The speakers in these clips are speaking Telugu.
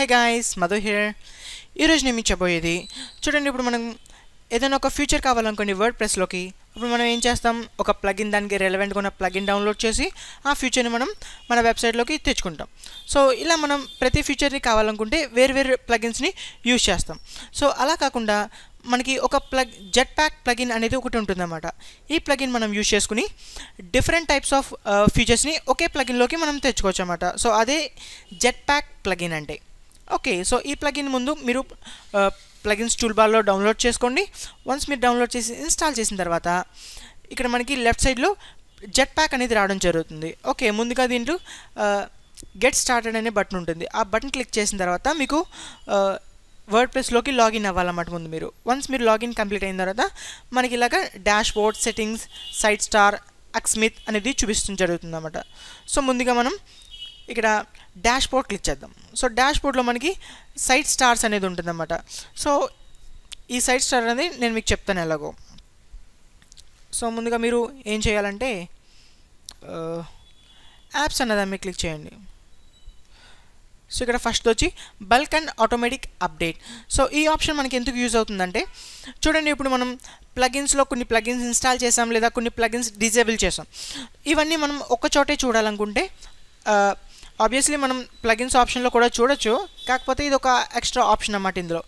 హే గాయస్ మధు హియర్ ఈరోజు నేను ఇచ్చబోయేది చూడండి ఇప్పుడు మనం ఏదైనా ఒక ఫ్యూచర్ కావాలనుకోండి వర్డ్ ప్రెస్లోకి ఇప్పుడు మనం ఏం చేస్తాం ఒక ప్లగిన్ దానికి రెలవెంట్గా ఉన్న ప్లగిన్ డౌన్లోడ్ చేసి ఆ ఫ్యూచర్ని మనం మన వెబ్సైట్లోకి తెచ్చుకుంటాం సో ఇలా మనం ప్రతి ఫ్యూచర్ని కావాలనుకుంటే వేరు వేరు ప్లగిన్స్ని యూజ్ చేస్తాం సో అలా కాకుండా మనకి ఒక ప్లగ్ జెట్ ప్యాక్ ప్లగిన్ అనేది ఒకటి ఉంటుందన్నమాట ఈ ప్లగిన్ మనం యూజ్ చేసుకుని డిఫరెంట్ టైప్స్ ఆఫ్ ఫీచర్స్ని ఒకే ప్లగిన్లోకి మనం తెచ్చుకోవచ్చు అన్నమాట సో అదే జెట్ ప్యాక్ ప్లగిన్ అంటే ఓకే సో ఈ ప్లగిన్ ముందు మీరు ప్లగిన్స్ టూల్ బార్లో డౌన్లోడ్ చేసుకోండి వన్స్ మీరు డౌన్లోడ్ చేసి ఇన్స్టాల్ చేసిన తర్వాత ఇక్కడ మనకి లెఫ్ట్ సైడ్లో జెట్ ప్యాక్ అనేది రావడం జరుగుతుంది ఓకే ముందుగా దీంట్లో గెట్ uh, స్టార్టెడ్ అనే బటన్ ఉంటుంది ఆ బటన్ క్లిక్ చేసిన తర్వాత మీకు వర్డ్ ప్లేస్లోకి లాగిన్ అవ్వాలన్నమాట ముందు మీరు వన్స్ మీరు లాగిన్ కంప్లీట్ అయిన తర్వాత మనకి ఇలాగ dashboard settings site stats Akismet అనేది చూపిస్తుంది జరుగుతుంది అనమాట సో ముందుగా మనం ఇక్కడ డాష్ బోర్డ్ క్లిక్ చేద్దాం సో డాష్ బోర్డ్లో మనకి సైట్ స్టార్స్ అనేది ఉంటుందన్నమాట సో ఈ సైట్ స్టార్ అనేది నేను మీకు చెప్తాను ఎలాగో సో ముందుగా మీరు ఏం చేయాలంటే యాప్స్ అన్నదాన్ని క్లిక్ చేయండి సో ఇక్కడ ఫస్ట్ వచ్చి bulk and automatic update so ఈ ఆప్షన్ మనకి ఎందుకు యూజ్ అవుతుందంటే చూడండి ఇప్పుడు మనం ప్లగిన్స్లో కొన్ని ప్లగిన్స్ ఇన్స్టాల్ చేసాం లేదా కొన్ని ప్లగిన్స్ డిజేబుల్ చేసాం ఇవన్నీ మనం ఒక్కచోటే చోటే చూడాలనుకుంటే ఆబ్వియస్లీ మనం ప్లగిన్స్ ఆప్షన్లో కూడా చూడొచ్చు కాకపోతే ఇది ఒక ఎక్స్ట్రా ఆప్షన్ అన్నమాట ఇందులో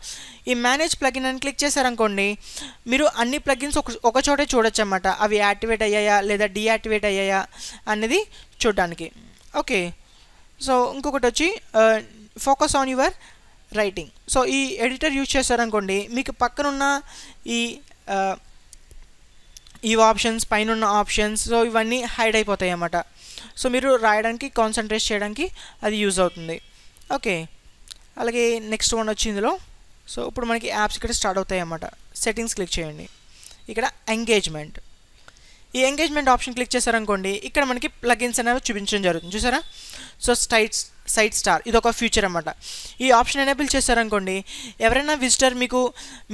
ఈ మేనేజ్ ప్లగిన్ అని క్లిక్ చేశారనుకోండి మీరు అన్ని ప్లగిన్స్ ఒక ఒక చోటే చూడొచ్చు అన్నమాట అవి యాక్టివేట్ అయ్యాయా లేదా డీయాక్టివేట్ అయ్యాయా అనేది చూడడానికి ఓకే సో ఇంకొకటి వచ్చి focus on your writing so ఈ ఎడిటర్ యూజ్ చేశారనుకోండి మీకు పక్కనున్న ఈ uh, ఈ ఆప్షన్స్ పైన ఆప్షన్స్ సో ఇవన్నీ హైడ్ అయిపోతాయి అన్నమాట సో మీరు రాయడానికి కాన్సన్ట్రేట్ చేయడానికి అది యూజ్ అవుతుంది ఓకే అలాగే నెక్స్ట్ వన్ వచ్చి ఇందులో సో ఇప్పుడు మనకి యాప్స్ ఇక్కడ స్టార్ట్ అవుతాయి అన్నమాట సెట్టింగ్స్ క్లిక్ చేయండి ఇక్కడ ఎంగేజ్మెంట్ ఈ ఎంగేజ్మెంట్ ఆప్షన్ క్లిక్ చేశారనుకోండి ఇక్కడ మనకి ప్లగిన్స్ అనేవి చూపించడం జరుగుతుంది చూసారా సో స్టైట్స్ సైట్ స్టార్ ఇది ఒక ఫ్యూచర్ అనమాట ఈ ఆప్షన్ ఎనేబుల్ చేశారనుకోండి ఎవరైనా విజిటర్ మీకు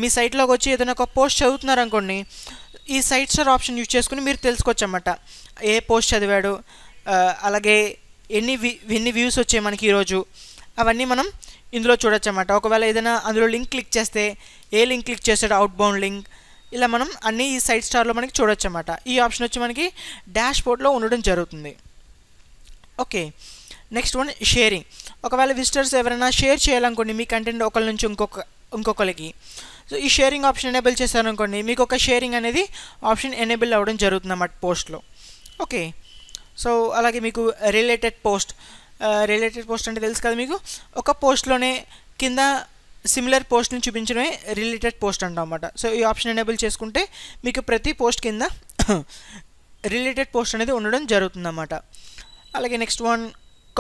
మీ సైట్లోకి వచ్చి ఏదైనా ఒక పోస్ట్ చదువుతున్నారనుకోండి ఈ సైట్ స్టార్ ఆప్షన్ యూజ్ చేసుకుని మీరు తెలుసుకోవచ్చు అన్నమాట ఏ పోస్ట్ చదివాడు అలాగే ఎన్ని ఎన్ని వ్యూస్ వచ్చాయి మనకి ఈరోజు అవన్నీ మనం ఇందులో చూడొచ్చు అనమాట ఒకవేళ ఏదైనా అందులో లింక్ క్లిక్ చేస్తే ఏ లింక్ క్లిక్ చేస్తాడు అవుట్ బౌండ్ లింక్ ఇలా మనం అన్ని ఈ సైడ్ స్టార్లో మనకి చూడొచ్చు అనమాట ఈ ఆప్షన్ వచ్చి మనకి డాష్ బోర్డ్లో ఉండడం జరుగుతుంది ఓకే నెక్స్ట్ వన్ షేరింగ్ ఒకవేళ విజిటర్స్ ఎవరైనా షేర్ చేయాలనుకోండి మీ కంటెంట్ ఒకరి నుంచి ఇంకొక ఇంకొకరికి సో ఈ షేరింగ్ ఆప్షన్ ఎనేబుల్ చేశారనుకోండి మీకు ఒక షేరింగ్ అనేది ఆప్షన్ ఎనేబుల్ అవ్వడం జరుగుతుంది అన్నమాట పోస్ట్లో ఓకే సో అలాగే మీకు రిలేటెడ్ పోస్ట్ రిలేటెడ్ పోస్ట్ అంటే తెలుసు కదా మీకు ఒక పోస్ట్లోనే కింద సిమిలర్ పోస్ట్ని చూపించడమే రిలేటెడ్ పోస్ట్ అంటాం అనమాట సో ఈ ఆప్షన్ ఎనేబుల్ చేసుకుంటే మీకు ప్రతి పోస్ట్ కింద రిలేటెడ్ పోస్ట్ అనేది ఉండడం జరుగుతుందన్నమాట అలాగే నెక్స్ట్ వన్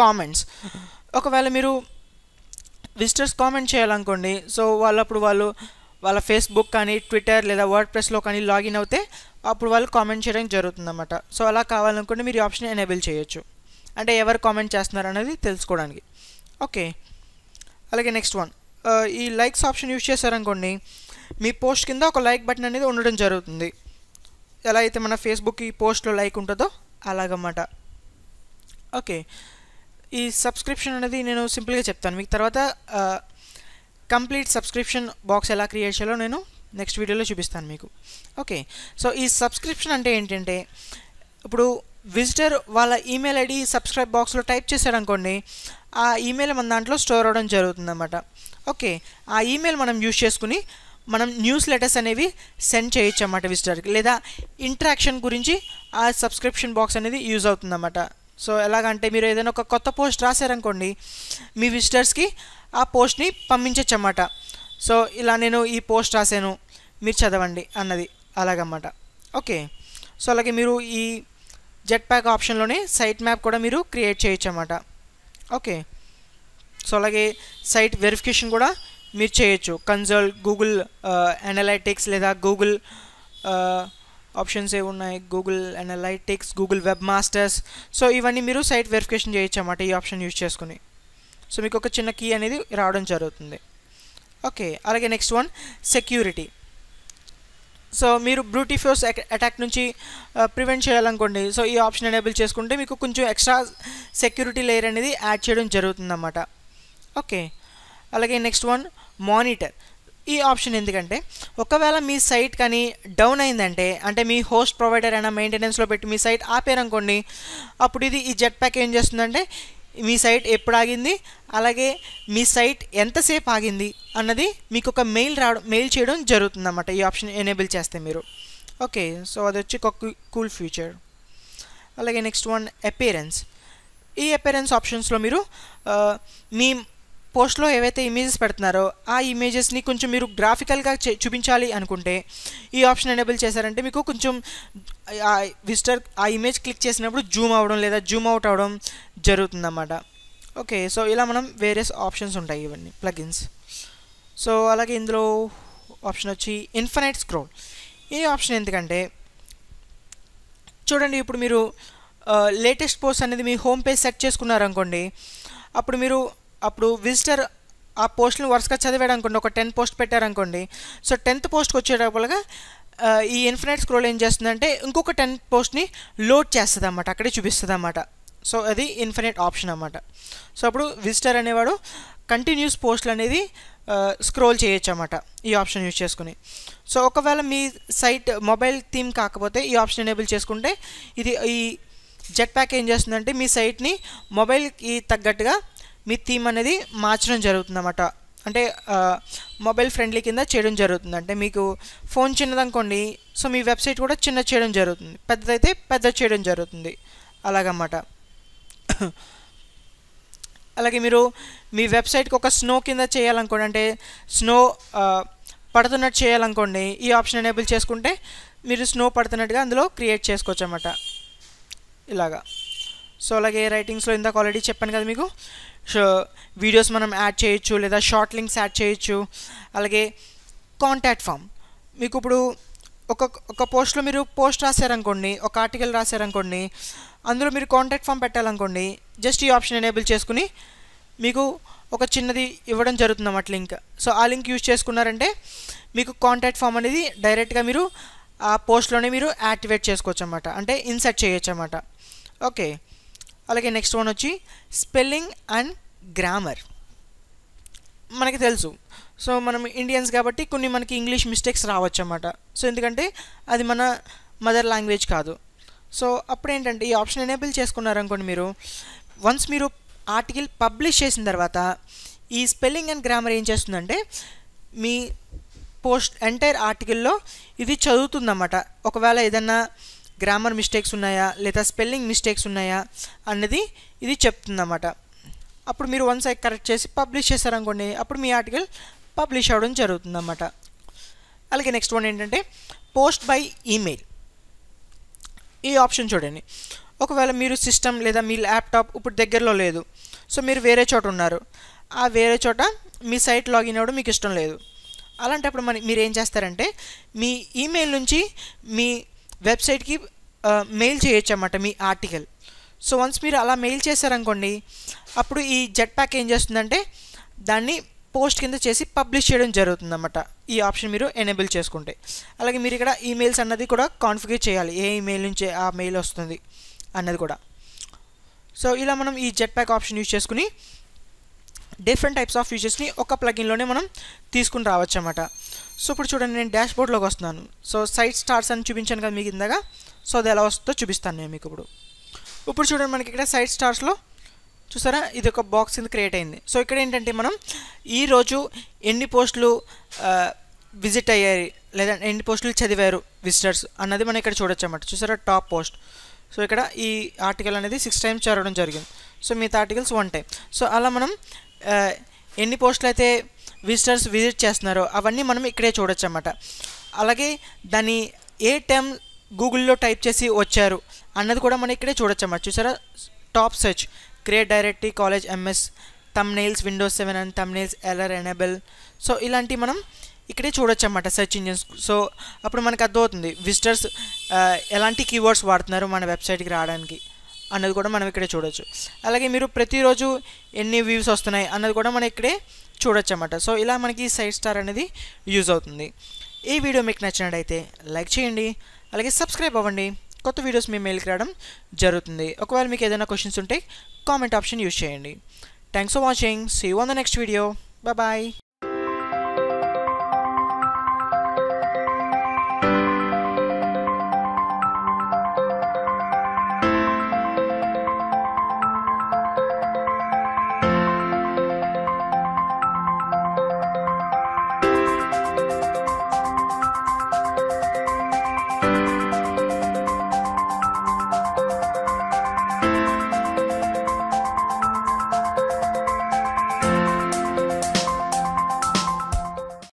కామెంట్స్ ఒకవేళ మీరు విజిటర్స్ కామెంట్ చేయాలనుకోండి సో వాళ్ళప్పుడు వాళ్ళు వాళ్ళ ఫేస్బుక్ కానీ ట్విట్టర్ లేదా వర్డ్ ప్రెస్లో కానీ లాగిన్ అవుతే అప్పుడు వాళ్ళు కామెంట్ చేయడం జరుగుతుందన్నమాట సో అలా కావాలనుకుంటే మీరు ఈ ఆప్షన్ ఎనేబుల్ చేయొచ్చు అంటే ఎవరు కామెంట్ చేస్తున్నారు అనేది తెలుసుకోవడానికి ఓకే అలాగే నెక్స్ట్ వన్ uh, ఈ లైక్స్ ఆప్షన్ యూజ్ చేశారనుకోండి మీ పోస్ట్ కింద ఒక లైక్ బటన్ అనేది ఉండడం జరుగుతుంది ఎలా అయితే మన ఫేస్బుక్ ఈ పోస్ట్లో లైక్ ఉంటుందో అలాగన్నమాట ఓకే ఈ సబ్స్క్రిప్షన్ అనేది నేను సింపుల్గా చెప్తాను మీకు తర్వాత uh, కంప్లీట్ సబ్స్క్రిప్షన్ బాక్స్ ఎలా క్రియేట్ చేయాలో నేను నెక్స్ట్ వీడియోలో చూపిస్తాను మీకు ఓకే సో ఈ సబ్స్క్రిప్షన్ అంటే ఏంటంటే ఇప్పుడు విజిటర్ వాళ్ళ ఈమెయిల్ ఐడి సబ్స్క్రైబ్ బాక్స్లో టైప్ చేశాడు అనుకోండి ఆ ఈమెయిల్ మన దాంట్లో స్టోర్ అవడం జరుగుతుందన్నమాట ఓకే ఆ ఈమెయిల్ మనం యూజ్ చేసుకుని మనం న్యూస్ లెటర్స్ అనేవి సెండ్ చేయొచ్చు అన్నమాట విజిటర్కి లేదా ఇంటరాక్షన్ గురించి ఆ సబ్స్క్రిప్షన్ బాక్స్ అనేది యూజ్ అవుతుందన్నమాట సో ఎలాగంటే మీరు ఏదైనా ఒక కొత్త పోస్ట్ రాశారనుకోండి మీ విజిటర్స్కి ఆ పోస్ట్ని పంపించచ్చమాట సో ఇలా నేను ఈ పోస్ట్ రాశాను మీరు చదవండి అన్నది అలాగన్నమాట ఓకే సో అలాగే మీరు ఈ జెట్ ప్యాక్ ఆప్షన్లోనే సైట్ మ్యాప్ కూడా మీరు క్రియేట్ చేయొచ్చు అన్నమాట ఓకే సో అలాగే సైట్ వెరిఫికేషన్ కూడా మీరు చేయొచ్చు కన్సల్ గూగుల్ అనలైటిక్స్ లేదా గూగుల్ ఆప్షన్స్ ఏ ఉన్నాయి Google analytics Google webmasters so ఇవన్నీ మీరు సైట్ వెరిఫికేషన్ చేయొచ్చు అన్నమాట ఈ ఆప్షన్ యూజ్ చేసుకుని సో మీకు ఒక చిన్న కీ అనేది రావడం జరుగుతుంది ఓకే అలాగే నెక్స్ట్ వన్ సెక్యూరిటీ సో మీరు బ్రూటీఫోర్స్ అటాక్ నుంచి ప్రివెంట్ uh, చేయాలనుకోండి సో ఈ ఆప్షన్ ఎనేబుల్ చేసుకుంటే మీకు కొంచెం ఎక్స్ట్రా సెక్యూరిటీ లేయర్ అనేది యాడ్ చేయడం జరుగుతుందన్నమాట ఓకే అలాగే నెక్స్ట్ వన్ మానిటర్ ఈ ఆప్షన్ ఎందుకంటే ఒకవేళ మీ సైట్ కానీ డౌన్ అయిందంటే అంటే మీ హోస్ట్ ప్రొవైడర్ అయినా మెయింటెనెన్స్లో పెట్టి మీ సైట్ ఆపారనుకోండి అప్పుడు ఇది ఈ జెట్ ప్యాక్ ఏం చేస్తుందంటే మీ సైట్ ఎప్పుడు ఆగింది అలాగే మీ సైట్ ఎంతసేపు ఆగింది అన్నది మీకు ఒక మెయిల్ రావడం మెయిల్ చేయడం జరుగుతుందన్నమాట ఈ ఆప్షన్ ఎనేబుల్ చేస్తే మీరు ఓకే సో అది వచ్చి ఒక కూల్ ఫ్యూచర్ అలాగే నెక్స్ట్ వన్ అపేరెన్స్ ఈ అపేరెన్స్ ఆప్షన్స్లో మీరు మీ పోస్ట్లో ఏవైతే ఇమేజెస్ పెడుతున్నారో ఆ ఇమేజెస్ని కొంచెం మీరు గ్రాఫికల్గా చూపించాలి అనుకుంటే ఈ ఆప్షన్ ఎనేబుల్ చేశారంటే మీకు కొంచెం విజిటర్ ఆ ఇమేజ్ క్లిక్ చేసినప్పుడు జూమ్ అవ్వడం లేదా జూమ్ అవుట్ అవ్వడం జరుగుతుందన్నమాట ఓకే సో ఇలా మనం వేరియస్ ఆప్షన్స్ ఉంటాయి ఇవన్నీ ప్లగిన్స్ సో అలాగే ఇందులో ఆప్షన్ వచ్చి ఇన్ఫినైట్ స్క్రోల్ ఈ ఆప్షన్ ఎందుకంటే చూడండి ఇప్పుడు మీరు లేటెస్ట్ పోస్ట్ అనేది మీ హోమ్ పేజ్ సెట్ చేసుకున్నారనుకోండి అప్పుడు మీరు అప్పుడు విజిటర్ ఆ పోస్టులను వరుసగా చదివాడు అనుకోండి ఒక టెన్ పోస్ట్ పెట్టారనుకోండి సో టెన్త్ పోస్ట్కి వచ్చేటప్పుడుగా ఈ ఇన్ఫినైట్ స్క్రోల్ ఏం చేస్తుందంటే ఇంకొక టెన్త్ పోస్ట్ని లోడ్ చేస్తుంది అన్నమాట అక్కడే చూపిస్తుంది అన్నమాట సో అది ఇన్ఫినైట్ ఆప్షన్ అన్నమాట సో అప్పుడు విజిటర్ అనేవాడు కంటిన్యూస్ పోస్టులు అనేది స్క్రోల్ చేయొచ్చు అన్నమాట ఈ ఆప్షన్ యూజ్ చేసుకుని సో ఒకవేళ మీ సైట్ మొబైల్ థీమ్ కాకపోతే ఈ ఆప్షన్ ఎనేబుల్ చేసుకుంటే ఇది ఈ జెట్ ప్యాక్ ఏం చేస్తుందంటే మీ సైట్ని మొబైల్కి తగ్గట్టుగా మీ థీమ్ అనేది మార్చడం జరుగుతుందన్నమాట అంటే మొబైల్ ఫ్రెండ్లీ కింద చేయడం జరుగుతుంది అంటే మీకు ఫోన్ చిన్నదనుకోండి సో మీ వెబ్సైట్ కూడా చిన్న చేయడం జరుగుతుంది పెద్దదైతే పెద్ద చేయడం జరుగుతుంది అలాగన్నమాట అలాగే మీరు మీ వెబ్సైట్కి ఒక స్నో కింద చేయాలనుకోండి అంటే స్నో పడుతున్నట్టు చేయాలనుకోండి ఈ ఆప్షన్ ఎనేబుల్ చేసుకుంటే మీరు స్నో పడుతున్నట్టుగా అందులో క్రియేట్ చేసుకోవచ్చు అన్నమాట ఇలాగా సో అలాగే రైటింగ్స్లో ఇందాక ఆల్రెడీ చెప్పాను కదా మీకు వీడియోస్ మనం యాడ్ చేయొచ్చు లేదా షార్ట్ లింక్స్ యాడ్ చేయొచ్చు అలాగే కాంటాక్ట్ ఫామ్ మీకు ఇప్పుడు ఒక ఒక పోస్ట్లో మీరు పోస్ట్ రాశారనుకోండి ఒక ఆర్టికల్ రాశారనుకోండి అందులో మీరు కాంటాక్ట్ ఫామ్ పెట్టాలనుకోండి జస్ట్ ఈ ఆప్షన్ ఎనేబుల్ చేసుకుని మీకు ఒక చిన్నది ఇవ్వడం జరుగుతుంది అన్నమాట లింక్ సో ఆ లింక్ యూజ్ చేసుకున్నారంటే మీకు కాంటాక్ట్ ఫామ్ అనేది డైరెక్ట్గా మీరు ఆ పోస్ట్లోనే మీరు యాక్టివేట్ చేసుకోవచ్చు అనమాట అంటే ఇన్సర్ట్ చేయొచ్చు అన్నమాట ఓకే అలాగే నెక్స్ట్ వన్ వచ్చి స్పెల్లింగ్ అండ్ గ్రామర్ మనకి తెలుసు సో మనం ఇండియన్స్ కాబట్టి కొన్ని మనకి ఇంగ్లీష్ మిస్టేక్స్ రావచ్చు అన్నమాట సో ఎందుకంటే అది మన మదర్ లాంగ్వేజ్ కాదు సో అప్పుడు ఏంటంటే ఈ ఆప్షన్ ఎనేబుల్ చేసుకున్నారనుకోండి మీరు వన్స్ మీరు ఆర్టికల్ పబ్లిష్ చేసిన తర్వాత ఈ స్పెల్లింగ్ అండ్ గ్రామర్ ఏం చేస్తుందంటే మీ పోస్ట్ ఎంటైర్ ఆర్టికల్లో ఇది చదువుతుందన్నమాట ఒకవేళ ఏదన్నా గ్రామర్ మిస్టేక్స్ ఉన్నాయా లేదా స్పెల్లింగ్ మిస్టేక్స్ ఉన్నాయా అన్నది ఇది చెప్తుందన్నమాట అప్పుడు మీరు వన్ సైడ్ కరెక్ట్ చేసి పబ్లిష్ చేశారనుకోండి అప్పుడు మీ ఆర్టికల్ పబ్లిష్ అవ్వడం జరుగుతుందన్నమాట అలాగే నెక్స్ట్ వన్ ఏంటంటే పోస్ట్ బై ఈమెయిల్ ఈ ఆప్షన్ చూడండి ఒకవేళ మీరు సిస్టమ్ లేదా మీ ల్యాప్టాప్ ఇప్పుడు దగ్గరలో లేదు సో మీరు వేరే చోట ఉన్నారు ఆ వేరే చోట మీ సైట్ లాగిన్ అవ్వడం మీకు ఇష్టం లేదు అలాంటప్పుడు మన మీరు ఏం చేస్తారంటే మీ ఈమెయిల్ నుంచి మీ వెబ్సైట్కి మెయిల్ చేయొచ్చు అన్నమాట మీ ఆర్టికల్ సో వన్స్ మీరు అలా మెయిల్ చేశారనుకోండి అప్పుడు ఈ జెట్ ప్యాక్ ఏం చేస్తుందంటే దాన్ని పోస్ట్ కింద చేసి పబ్లిష్ చేయడం జరుగుతుందన్నమాట ఈ ఆప్షన్ మీరు ఎనేబుల్ చేసుకుంటే అలాగే మీరు ఇక్కడ ఈమెయిల్స్ అన్నది కూడా కాన్ఫిగర్ చేయాలి ఏ ఈమెయిల్ నుంచి ఆ మెయిల్ వస్తుంది అన్నది కూడా సో ఇలా మనం ఈ జెట్ ప్యాక్ ఆప్షన్ యూజ్ చేసుకుని డిఫరెంట్ టైప్స్ ఆఫ్ ఫీచర్స్ని ఒక ప్లగిన్లోనే మనం తీసుకుని రావచ్చు అనమాట సో ఇప్పుడు చూడండి నేను డాష్ బోర్డ్లోకి వస్తున్నాను సో సైట్ స్టార్స్ అని చూపించాను కదా మీకు ఇందాక సో అది ఎలా వస్తుందో చూపిస్తాను నేను మీకు ఇప్పుడు ఇప్పుడు చూడండి మనకి ఇక్కడ సైట్ స్టార్స్లో చూసారా ఇది ఒక బాక్స్ కింద క్రియేట్ అయింది సో ఇక్కడ ఏంటంటే మనం ఈరోజు ఎన్ని పోస్టులు విజిట్ అయ్యాయి లేదా ఎన్ని పోస్టులు చదివారు విజిటర్స్ అన్నది మనం ఇక్కడ చూడొచ్చు అన్నమాట చూసారా టాప్ పోస్ట్ సో ఇక్కడ ఈ ఆర్టికల్ అనేది సిక్స్ టైమ్స్ చదవడం జరిగింది సో మిగతా ఆర్టికల్స్ వన్ టైం సో అలా మనం ఎన్ని పోస్టులు అయితే విజిటర్స్ విజిట్ చేస్తున్నారో అవన్నీ మనం ఇక్కడే చూడొచ్చు అన్నమాట అలాగే దాన్ని ఏ టైం గూగుల్లో టైప్ చేసి వచ్చారు అన్నది కూడా మనం ఇక్కడే చూడొచ్చు అన్నమాట చూసారా top search create directory college MS thumbnails Windows seven and thumbnails ఎలర్ ఎనేబుల్ సో ఇలాంటివి మనం ఇక్కడే చూడొచ్చు అన్నమాట సెర్చ్ ఇంజిన్స్ సో అప్పుడు మనకు అర్థమవుతుంది విజిటర్స్ ఎలాంటి కీవర్డ్స్ వాడుతున్నారు మన వెబ్సైట్కి రావడానికి అన్నది కూడా మనం ఇక్కడే చూడొచ్చు అలాగే మీరు ప్రతిరోజు ఎన్ని వ్యూస్ వస్తున్నాయి అన్నది కూడా మనం ఇక్కడే చూడొచ్చు అన్నమాట సో ఇలా మనకి సైడ్ స్టార్ అనేది యూజ్ అవుతుంది ఈ వీడియో మీకు నచ్చినట్టయితే లైక్ చేయండి అలాగే సబ్స్క్రైబ్ అవ్వండి కొత్త వీడియోస్ మీ మెయిల్కి రావడం జరుగుతుంది ఒకవేళ మీకు ఏదైనా క్వశ్చన్స్ ఉంటే కామెంట్ ఆప్షన్ యూజ్ చేయండి thanks for watching see one the next video bye